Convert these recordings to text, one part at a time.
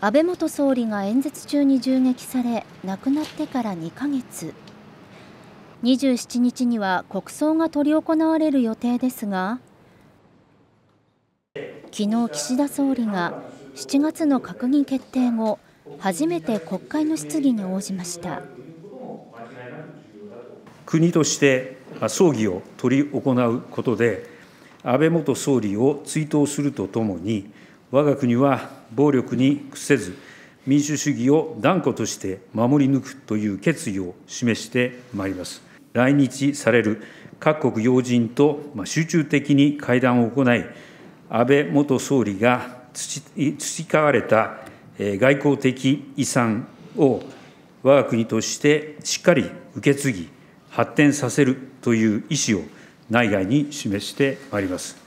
安倍元総理が演説中に銃撃され亡くなってから2ヶ月27日には国葬が執り行われる予定ですが昨日岸田総理が7月の閣議決定後初めて国会の質疑に応じました国として葬儀を執り行うことで安倍元総理を追悼するとともにわが国は暴力に屈せず、民主主義を断固として守り抜くという決意を示してまいります。来日される各国要人と集中的に会談を行い、安倍元総理が培われた外交的遺産を我が国としてしっかり受け継ぎ、発展させるという意思を内外に示してまいります。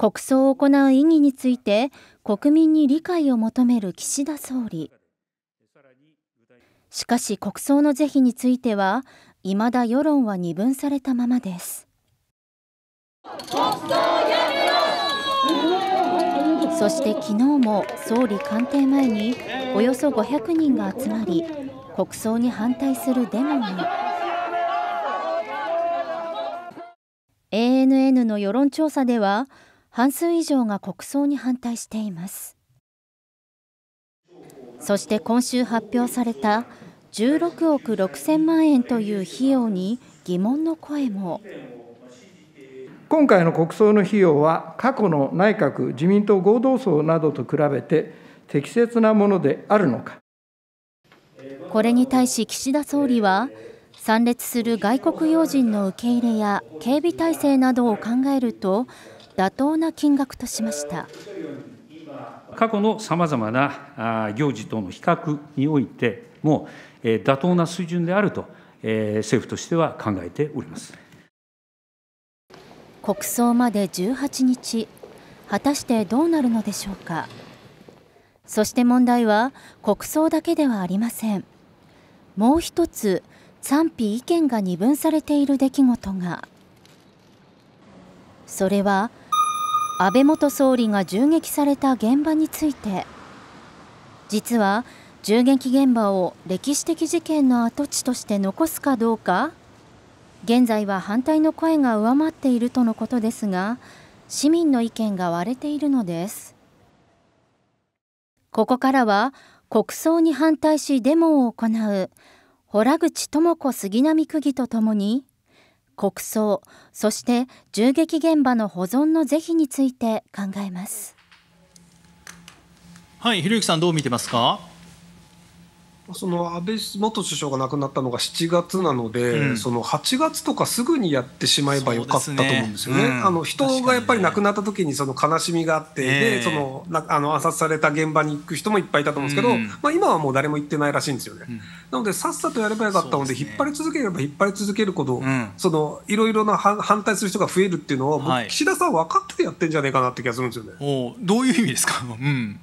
国葬を行う意義について国民に理解を求める岸田総理しかし国葬の是非についてはいまだ世論は二分されたままですそして昨日も総理官邸前におよそ500人が集まり国葬に反対するデモが ANN の世論調査では半数以上が国葬に反対していますそして今週発表された16億6000万円という費用に疑問の声も今回の国葬の費用は過去の内閣自民党合同葬などと比べて適切なものであるのかこれに対し岸田総理は参列する外国要人の受け入れや警備体制などを考えると妥当な金額としました。過去のさまざまな行事との比較においても、妥当な水準であると、政府としては考えております国葬まで18日、果たしてどうなるのでしょうか。そして問題は、国葬だけではありません。もう一つ、賛否意見が二分されている出来事が。それは安倍元総理が銃撃された現場について実は銃撃現場を歴史的事件の跡地として残すかどうか現在は反対の声が上回っているとのことですが市民の意見が割れているのですここからは国葬に反対しデモを行う洞口智子杉並区議とともに国葬そして銃撃現場の保存の是非について考えますはいひろゆきさんどう見てますかその安倍元首相が亡くなったのが7月なので、うん、その8月とかすぐにやってしまえばよかったと思うんですよね。ねうん、あの人がやっぱり亡くなった時にその悲しみがあって、ね、でそのあの暗殺された現場に行く人もいっぱいいたと思うんですけど、うん、まあ、今はもう誰も行ってないらしいんですよね。なのでさっさとやればよかったので、ね、引っ張り続ければ引っ張り続けるほど、そのいろいろな反対する人が増えるっていうのは、はい、岸田さん分かっててやってんじゃねえかなって気がするんですよね。どういう意味ですか、うん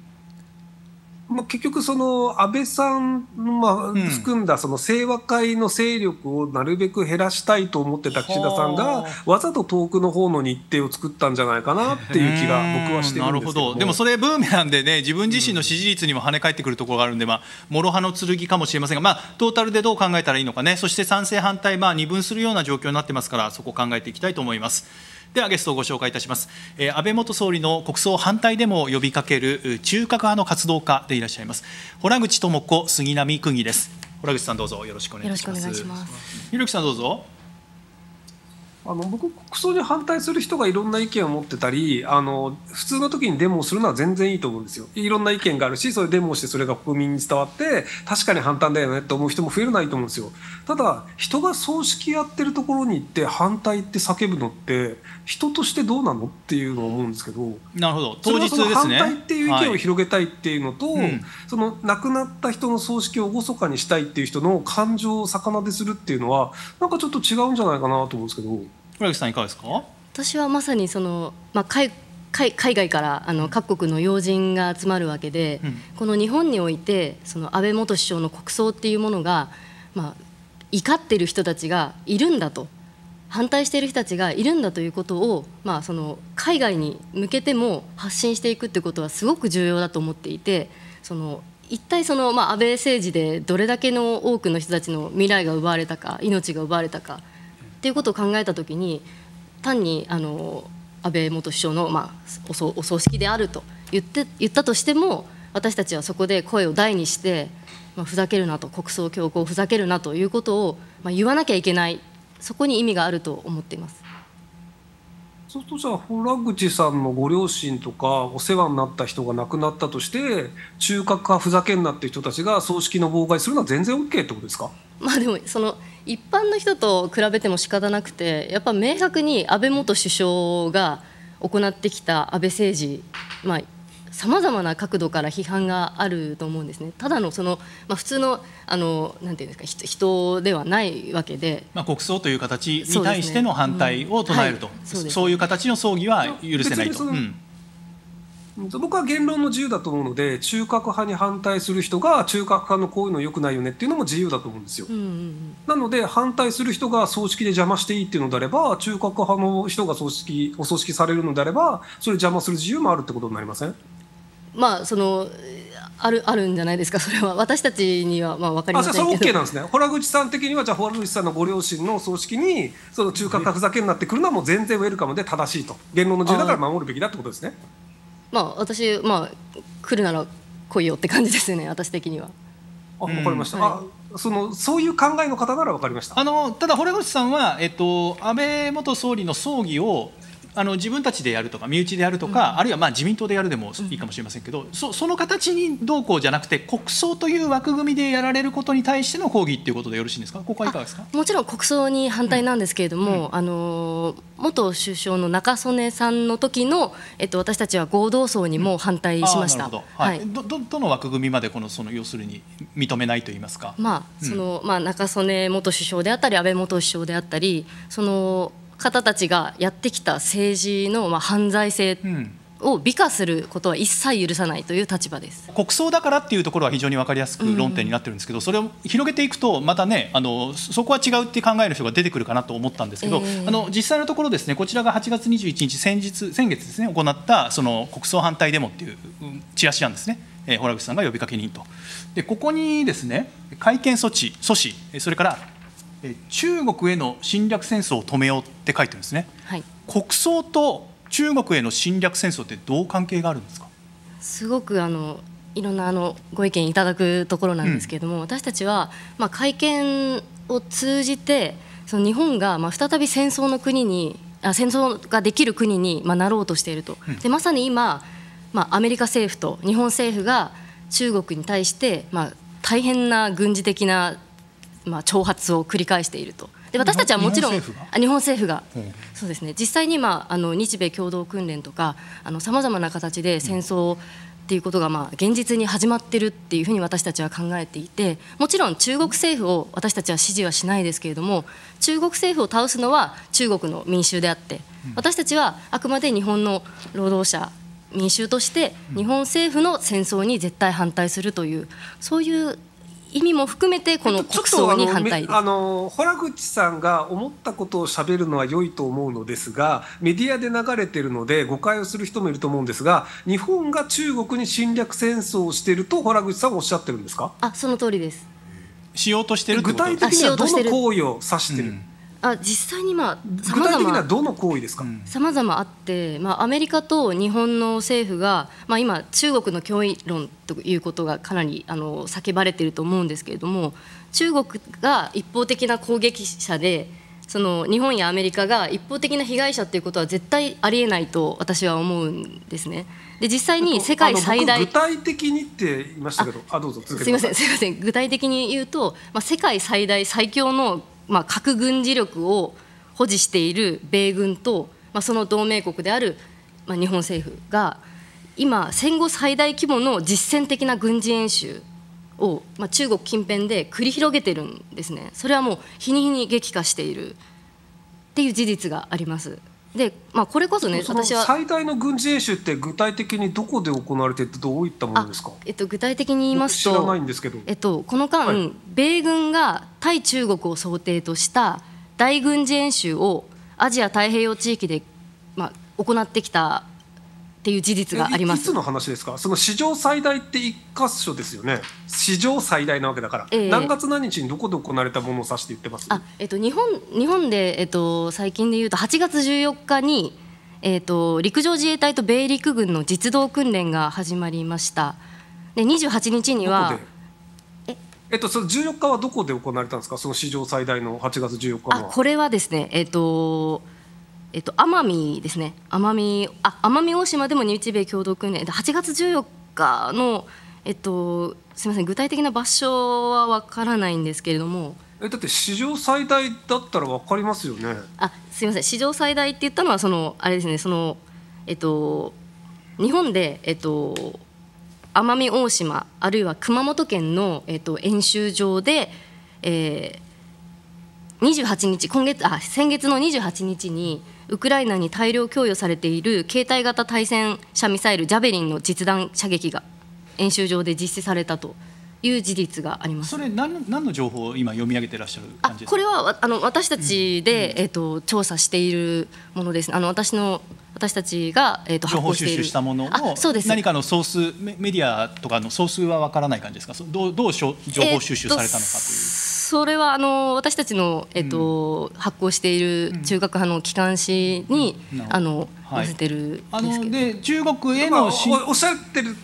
まあ、結局その安倍さん、まあ、含んだその清和会の勢力をなるべく減らしたいと思ってた岸田さんがわざと遠くの方の日程を作ったんじゃないかなっていう気が僕はしてるんですけどでもそれブーメランでね自分自身の支持率にも跳ね返ってくるところがあるんで、まあ、諸刃の剣かもしれませんが、まあ、トータルでどう考えたらいいのかねそして賛成反対、まあ、二分するような状況になってますからそこを考えていきたいと思います。ではゲストをご紹介いたします、えー、安倍元総理の国葬反対でも呼びかける中核派の活動家でいらっしゃいます洞口智子杉並区議です洞口さんどうぞよろしくお願いしますししますさんどうぞあの僕、国葬に反対する人がいろんな意見を持ってたりあの普通の時にデモをするのは全然いいと思うんですよいろんな意見があるしそれデモをしてそれが国民に伝わって確かに反対だよねって思う人も増えるいいと思うんですよただ人が葬式やってるところに行って反対って叫ぶのって人としてどうなのっていうのを思うんですけどなるほど当日ですね反対っていう意見を広げたいっていうのと、はいうん、その亡くなった人の葬式を厳かにしたいっていう人の感情を逆なでするっていうのはなんかちょっと違うんじゃないかなと思うんですけど。村木さんいかがですか私はまさにその、まあ、海海海外からあの各国の要人が集まるわけで、うん、この日本においてその安倍元首相の国葬っていうものが、まあ、怒ってる人たちがいるんだと反対している人たちがいるんだということを、まあ、その海外に向けても発信していくってことはすごく重要だと思っていてその一体その、まあ、安倍政治でどれだけの多くの人たちの未来が奪われたか命が奪われたか。っていうことを考えた時に単にあの安倍元首相の、まあ、お葬式であると言って言ったとしても私たちはそこで声を大にして、まあ、ふざけるなと国葬強行ふざけるなということを、まあ、言わなきゃいけないそこに意味があると思っています。そうするとじゃあ洞口さんのご両親とかお世話になった人が亡くなったとして中核派ふざけんなっていう人たちが葬式の妨害するのは全然 OK ってことですかまあでもその一般の人と比べても仕方なくてやっぱ明確に安倍元首相が行ってきた安倍政治、まあ、さまざまな角度から批判があると思うんですねただのその、まあ、普通のあのなんていうんですか人ではないわけで、まあ、国葬という形に対しての反対を唱えるとそう、い、う形の葬儀は許せないと。僕は言論の自由だと思うので中核派に反対する人が中核派のこういうの良くないよねっていうのも自由だと思うんですよ、うんうんうん、なので反対する人が葬式で邪魔していいっていうのであれば中核派の人が葬式お葬式されるのであればそれ邪魔する自由もあるってことになりませんまあそのあるあるんじゃないですかそれは私たちにはまあわかりませんけどあそれ OK なんですね洞口さん的にはじゃあ洞口さんのご両親の葬式にその中核がふざけになってくるのはもう全然ウェルカムで正しいと言論の自由だから守るべきだってことですねまあ私まあ来るなら来いよって感じですよね私的にはあわかりました、うんはい、そのそういう考えの方なら分かりましたあのただ、堀口さんは、えっと、安倍元総理の葬儀をあの自分たちでやるとか身内でやるとか、うん、あるいはまあ自民党でやるでもいいかもしれませんけど、うん、その形にどうこうじゃなくて国葬という枠組みでやられることに対しての抗議ということでよろしいんですかここはいかがですかもちろん国葬に反対なんですけれども、うん、あの元首相の中曽根さんの時の、えっと、私たちは合同葬にも反対しました。どはい、はい、どどの枠組みまでこのその要するに認めないと言いますか、まあそのまあ、中曽根元首相であったり安倍元首相であったりその方たちがやってきた政治のまあ犯罪性、うんを美化することは一切許さないという立場です国葬だからっていうところは非常に分かりやすく論点になってるんですけど、うん、それを広げていくとまたねあのそこは違うって考える人が出てくるかなと思ったんですけど、えー、あの実際のところですねこちらが8月21日先日先月ですね行ったその国葬反対デモっていうチラシなんですね。えー、ホラグさんが呼びかけ人とでここにですね改憲措置阻止それから中国への侵略戦争を止めようって書いてるんですね、はい、国葬と中国への侵略戦争ってどう関係があるんですかすごくあのいろんなあのご意見いただくところなんですけれども、うん、私たちは、まあ、会見を通じてその日本が、まあ、再び戦争の国にあ戦争ができる国に、まあ、なろうとしていると、うん、でまさに今、まあ、アメリカ政府と日本政府が中国に対して、まあ、大変な軍事的なまあ、挑発を繰り返していると。で私たちはもちろん日本政府が、うん、そうですね実際に、まあ、あの日米共同訓練とかさまざまな形で戦争っていうことが、まあ、現実に始まってるっていうふうに私たちは考えていてもちろん中国政府を私たちは支持はしないですけれども中国政府を倒すのは中国の民衆であって私たちはあくまで日本の労働者民衆として日本政府の戦争に絶対反対するというそういう意味も含めてこの国葬に反対です、あの洞口さんが思ったことをしゃべるのは良いと思うのですがメディアで流れてるので誤解をする人もいると思うんですが日本が中国に侵略戦争をしていると洞口さんおっしゃってるんですかあその通りですしようとしてる具体的にはどの行為を指してる、うんあ実際にまあさまざまどの行為ですかさまざまあって、まあ、アメリカと日本の政府が、まあ、今中国の脅威論ということがかなりあの叫ばれていると思うんですけれども中国が一方的な攻撃者でその日本やアメリカが一方的な被害者ということは絶対ありえないと私は思うんですね。で実際に世界最大具体的にって言いましたけどあどうぞすみませんすみません具体的に言うと、まあ、世界最大最強のまあ、核軍事力を保持している米軍と、まあ、その同盟国である、まあ、日本政府が今戦後最大規模の実践的な軍事演習を、まあ、中国近辺で繰り広げてるんですねそれはもう日に日に激化しているっていう事実があります。で、まあ、これこそね私は最大の軍事演習って具体的にどこで行われててどういったものですか、えっと、具体的に言いますと知らないんですけど、えっと、この間、はい、米軍が対中国を想定とした大軍事演習をアジア太平洋地域で、まあ、行ってきたっていう事実があります。の話ですか。その史上最大って一箇所ですよね。史上最大なわけだから。えー、何月何日にどこで行われたものを指して言ってます。あ、えっ、と日本日本でえっ、と最近で言うと8月14日にえっ、と陸上自衛隊と米陸軍の実動訓練が始まりました。で28日には。えっと、その14日はどこで行われたんですか、その史上最大の8月14日これはですね、えっと、えっと、奄美ですね奄美あ奄美大島でも日米共同訓練8月14日の、えっと、すみません具体的な場所は分からないんですけれども。えだって史上最大だったら分かりますよね。あすみません史上最大って言ったのはそのあれですねそのえっと日本でえっと奄美大島あるいは熊本県の、えっと、演習場で、えー、28日今月あ先月の28日にウクライナに大量供与されている携帯型対戦車ミサイルジャベリンの実弾射撃が演習場で実施されたという事実がありますそれ何、何の情報を今、読み上げてらっしゃるあこれはあの私たちで、うん、えーと、調査しているものです、あの私の私たちが、えーと、情報収集したものをそうです何かの総数メディアとかの総数は分からない感じですかどうどう情報収集されたのかという。えーそれはあの私たちの、えっと発行している中学派の機関誌に、あの載せてるんですけど、中国へのおっしゃってる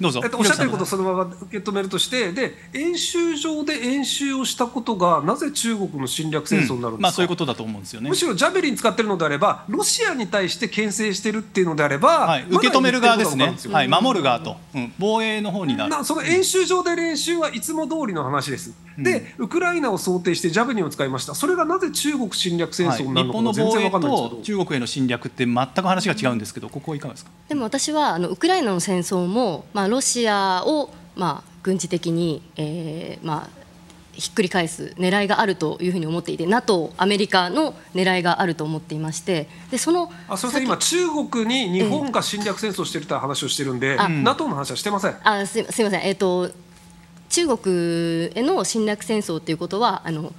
どうぞ、えっと、おっしゃってることをそのまま受け止めるとしてで演習場で演習をしたことがなぜ中国の侵略戦争になるんですか、うんまあ、そういうことだと思うんですよねむしろジャベリン使ってるのであればロシアに対して牽制してるっていうのであれば、はい、受け止める側ですね、はい、守る側と、うん、防衛の方になるその演習場で練習はいつも通りの話です、うん、でウクライナを想定してジャベリンを使いましたそれがなぜ中国侵略戦争になるのか、はい、日本の防衛と中国への侵略って全く話が違うんですけどここはいかがですかでも私はあのウクライナの戦争も、まあロシアを、まあ、軍事的に、えーまあ、ひっくり返す狙いがあるというふうに思っていて NATO、アメリカの狙いがあると思っていましてでそのあすみません今中国に日本が侵略戦争しているという話をしてるんで、えー、NATO の話はしてません。あすみません、えーと中国への侵略戦争ということはあの、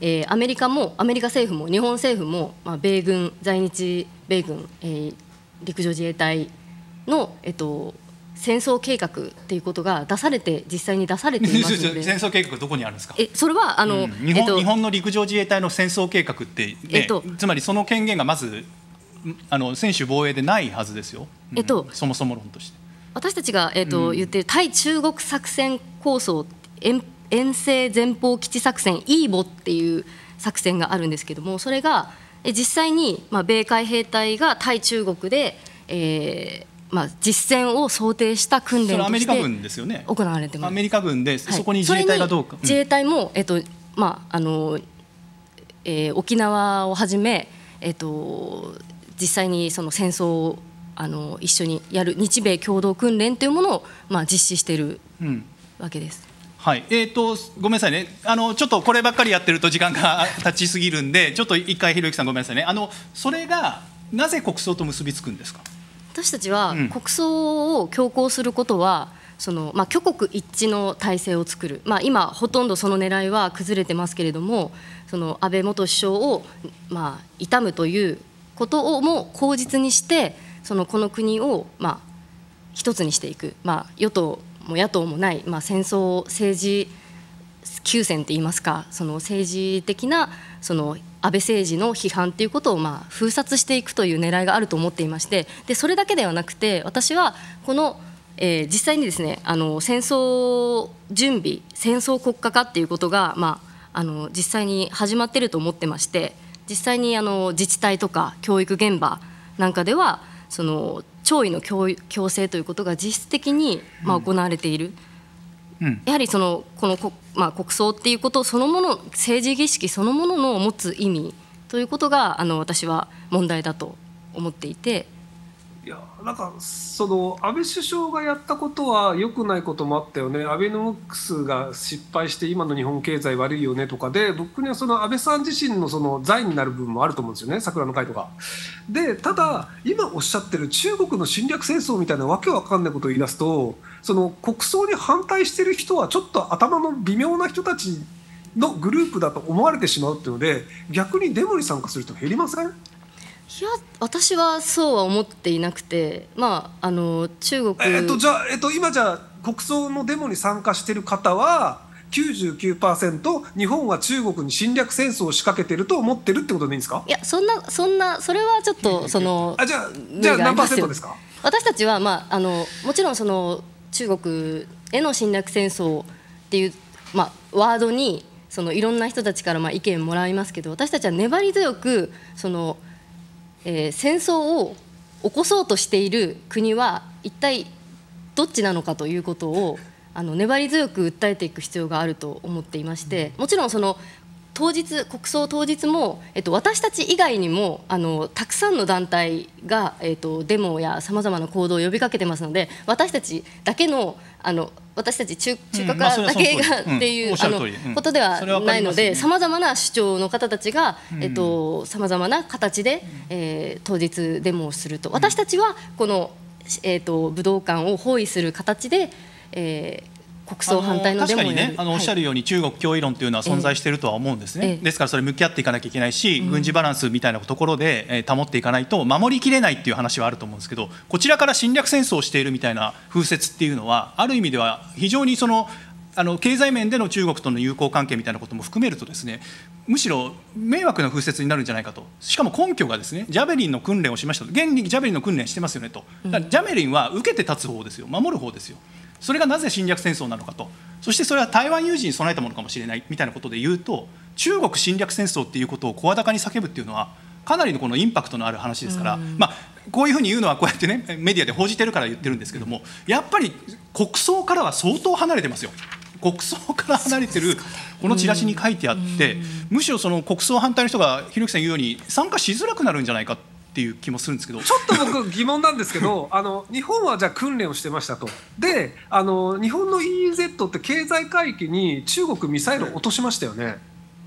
えー、アメリカもアメリカ政府も日本政府も、まあ、米軍在日米軍、えー、陸上自衛隊の、えっと、戦争計画っていうことが出されて実際に出されていますので 戦争計画どこにあるんですかえそれはあの、うん、日本、えっと、日本の陸上自衛隊の戦争計画って、ね、えっと、つまりその権限がまずあの専守防衛でないはずですよ、うん、えっと、そもそも論として私たちが、えっと、うん、言ってる対中国作戦構想遠遠征前方基地作戦イーボっていう作戦があるんですけどもそれが実際に、まあ、米海兵隊が対中国で、えー、まあ、実戦を想定した訓練として行われてます。アメリカ軍でそこに自衛隊がどうか、はい、自衛隊も、えっとまああのえー、沖縄をはじめ、えっと、実際にその戦争をあの一緒にやる日米共同訓練というものを、まあ、実施しているわけです。うんはいえーと、とごめんなさいねあの、ちょっとこればっかりやってると時間が経ちすぎるんで、ちょっと一回、ひろゆきさん、ごめんなさいねあの、それがなぜ国葬と結びつくんですか。私たちは国葬を強行することは、そのまあ、挙国一致の体制を作る、まあ、今、ほとんどその狙いは崩れてますけれども、その安倍元首相を、まあ、悼むということをも口実にして、そのこの国を、まあ、一つにしていく、まあ、与党も野党もない、まあ、戦争、政治休戦って言いますか、その政治的なその安倍政治の批判ということをまあ封殺していくという狙いがあると思っていましてでそれだけではなくて私はこの、えー、実際にですねあの戦争準備戦争国家化っていうことが、まあ、あの実際に始まってると思ってまして実際にあの自治体とか教育現場なんかではその弔意の強制ということが実質的にまあ行われている。うんやはりそのこのまあ、国葬っていうことそのもの政治儀式そのものの持つ意味ということがあの私は問題だと思っていて。いやなんかその安倍首相がやったことは良くないこともあったよねアベノミクスが失敗して今の日本経済悪いよねとかで僕にはその安倍さん自身のその財になる部分もあると思うんですよね桜の会とか。でただ今おっしゃってる中国の侵略戦争みたいなわけわかんないことを言い出すとその国葬に反対している人はちょっと頭の微妙な人たちのグループだと思われてしまうっていうので逆にデモに参加する人減りませんいや私はそうは思っていなくてまああの中国えっとじゃあ、えっと、今じゃ国葬のデモに参加している方は99%日本は中国に侵略戦争を仕掛けてると思ってるってことでいいんですかいやそんなそんなそれはちょっとそのあじゃあじゃあ何パーセントですか私たちは、まあ、あのもちろんその中国への侵略戦争っていう、まあ、ワードにそのいろんな人たちからまあ意見もらいますけど私たちは粘り強くその、えー、戦争を起こそうとしている国は一体どっちなのかということをあの粘り強く訴えていく必要があると思っていましてもちろんその当日国葬当日も、えっと、私たち以外にもあのたくさんの団体が、えっと、デモやさまざまな行動を呼びかけてますので私たちだけのあの私たち中中核派だけが、うん、っていう、うん、あの、うん、ことではないのでさまざ、まな主張の方たちがさまざまな形で、えー、当日デモをすると私たちはこの、えーと、と武道館を包囲する形で、えー、国葬反対のデモ確かにねあのおっしゃるように中国脅威論というのは存在しているとは思うんですね、ですからそれ向き合っていかなきゃいけないし、軍事バランスみたいなところで、え保っていかないと守りきれないっていう話はあると思うんですけどこちらから侵略戦争をしているみたいな風説っていうのはある意味では非常にそのあの経済面での中国との友好関係みたいなことも含めるとですねむしろ迷惑な風説になるんじゃないかとしかも根拠がですねジャベリンの訓練をしました現にジャベリンの訓練してますよねとジャベリンは受けて立つ方ですよ守る方ですよ。それがなぜ侵略戦争なのかとそしてそれは台湾有事に備えたものかもしれないみたいなことで言うと中国侵略戦争っていうことを声高に叫ぶっていうのはかなりのこのインパクトのある話ですから、まあ、こういうふうに言うのはこうやってねメディアで報じてるから言ってるんですけどもやっぱり国葬からは相当離れてますよ。国葬から離れてるこのチラシに書いてあって、むしろその国葬反対の人がひろきさん言うように参加しづらくなるんじゃないかっていう気もするんですけどちょっと僕疑問なんですけど あの日本はじゃあ訓練をしてましたとであの日本の EEZ って経済海域に中国ミサイルを落としましたよね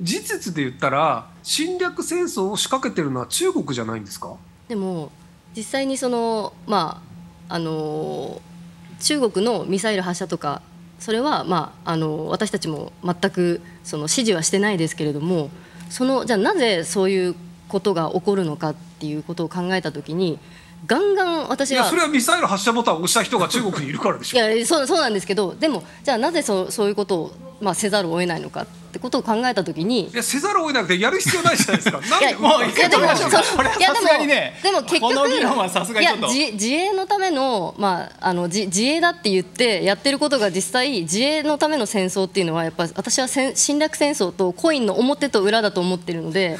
事実で言ったら侵略戦争を仕掛けてるのは中国じゃないんですかでも実際にそのまああの中国のミサイル発射とかそれは、まあ、あの私たちも全くその指示はしてないですけれどもそのじゃあなぜそういうことが起こるのかっっていうことを考えたきにガンガン私はいやそれはミサイル発射ボタンを押した人が中国にいるからでしょいやそうそうなんですけどでもじゃあなぜそうそういうことを、まあ、せざるを得ないのかってことを考えた時にいやせざるを得なくてやる必要ないじゃないですかなんでもういやでもがにね、でも結局いや自自衛のための,、まあ、あの自自衛だって言ってやってることが実際自衛のための戦争っていうのはやっぱ私は戦侵略戦争とコインの表と裏だと思ってるので。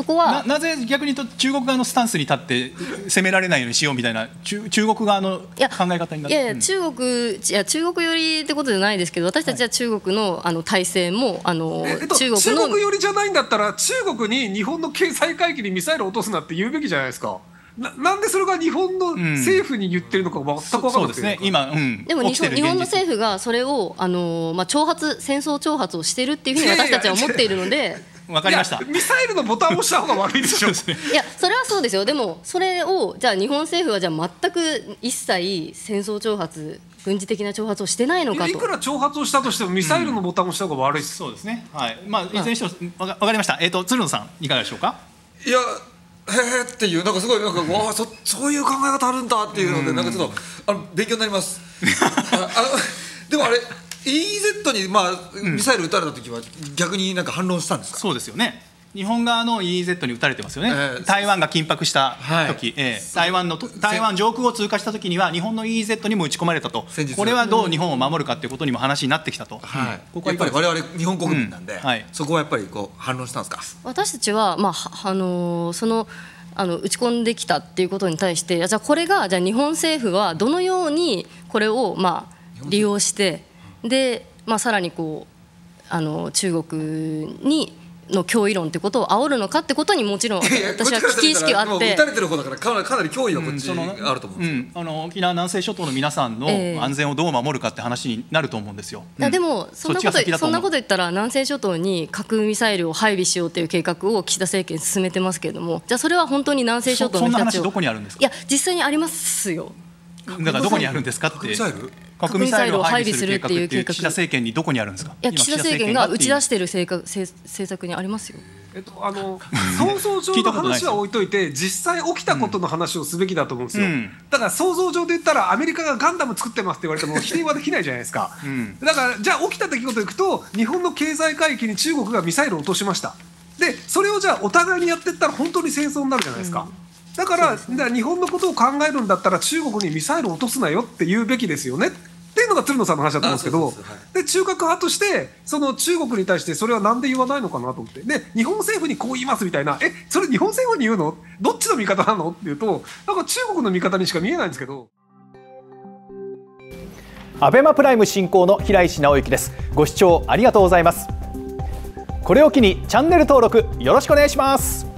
そこはなぜ逆に言うと中国側のスタンスに立って攻められないようにしようみたいな中国側の考え方になっていやいや中国いや中国寄りってことじゃないですけど私たちは中国の,、あの体制もあの、えっと、中国中国寄りじゃないんだったら中国に日本の経済回帰にミサイル落とすなって言うべきじゃないですか。ななんでそれが日本の政府に言ってるのか全く分からない、うん、ですね今、うん、でも日本の政府がそれをあの、まあ、挑発戦争挑発をしてるっていうふうに私たちは思っているので。わかりましたミサイルのボタンを押した方が悪いでしょう、いやそれはそうですよでもそれをじゃあ日本政府はじゃあ全く一切戦争挑発軍事的な挑発をしてないのかいくら挑発をしたとしてもミサイルのボタンを押した方が悪いす、うん、そうですねはいまあいずれにしろわかりましたえっ、ー、と鶴野さんいかがでしょうかいやへえっていうなんかすごいなんかわあそそういう考え方あるんだっていうので、なんかちょっとあの勉強になります あのでもあれ EEZ に、まあ、ミサイル撃たれた時は、逆になんか反論したんですか、うん、そうですよね。日本側の EEZ に撃たれてますよね、えー、台湾が緊迫した時、はいえー、台湾の台湾上空を通過した時には日本の EEZ にも撃ち込まれたとこれはどう日本を守るかということにも話になってきたと、はい、うん、ここやっぱり我々日本国民なんで、うんはい、そこはやっぱりこう反論したんですか私たちは、まああのー、そのあの打ち込んできたっていうことに対してじゃあこれがじゃあ日本政府はどのようにこれを、まあ、利用して。で、まあ、さらにこうあの中国にの脅威論ってことを煽るのかってことにもちろん私は危機意識があって打たれてる方だからかなりかなり脅威はこっちあると思うんです、うん、あの沖縄南西諸島の皆さんの安全をどう守るかって話になると思うんですよ、えー、うん、でもそんなことそんなこと言ったら南西諸島に核ミサイルを配備しようという計画を岸田政権進めてますけれどもじゃあそれは本当に南西諸島の人たちをいや実際にありますよだからどこにあるんですかって。核ミサイルを配備するっていう計画、岸田政権にどこにあるんですか。いや岸田政権が打ち出している政策にありますよ。えっと、あの 想像上の話は置いといて実際起きたことの話をすべきだと思うんですよ、だから想像上で言ったらアメリカがガンダム作ってますって言われても否定はできないじゃないですか、だからじゃあ起きた出来事いくと日本の経済海域に中国がミサイルを落としましたでそれをじゃあお互いにやっていったら本当に戦争になるじゃないですか、だから、ね、日本のことを考えるんだったら中国にミサイルを落とすなよって言うべきですよねのが鶴野さんの話だったんですけど、で、中核派として、その中国に対してそれはなんで言わないのかなと思って、で、日本政府にこう言いますみたいな、え、それ日本政府に言うのどっちの味方なのっていうと、なんか中国の味方にしか見えないんですけど。アベマプライム進行の平石直之です。ご視聴ありがとうございます。これを機にチャンネル登録よろしくお願いします。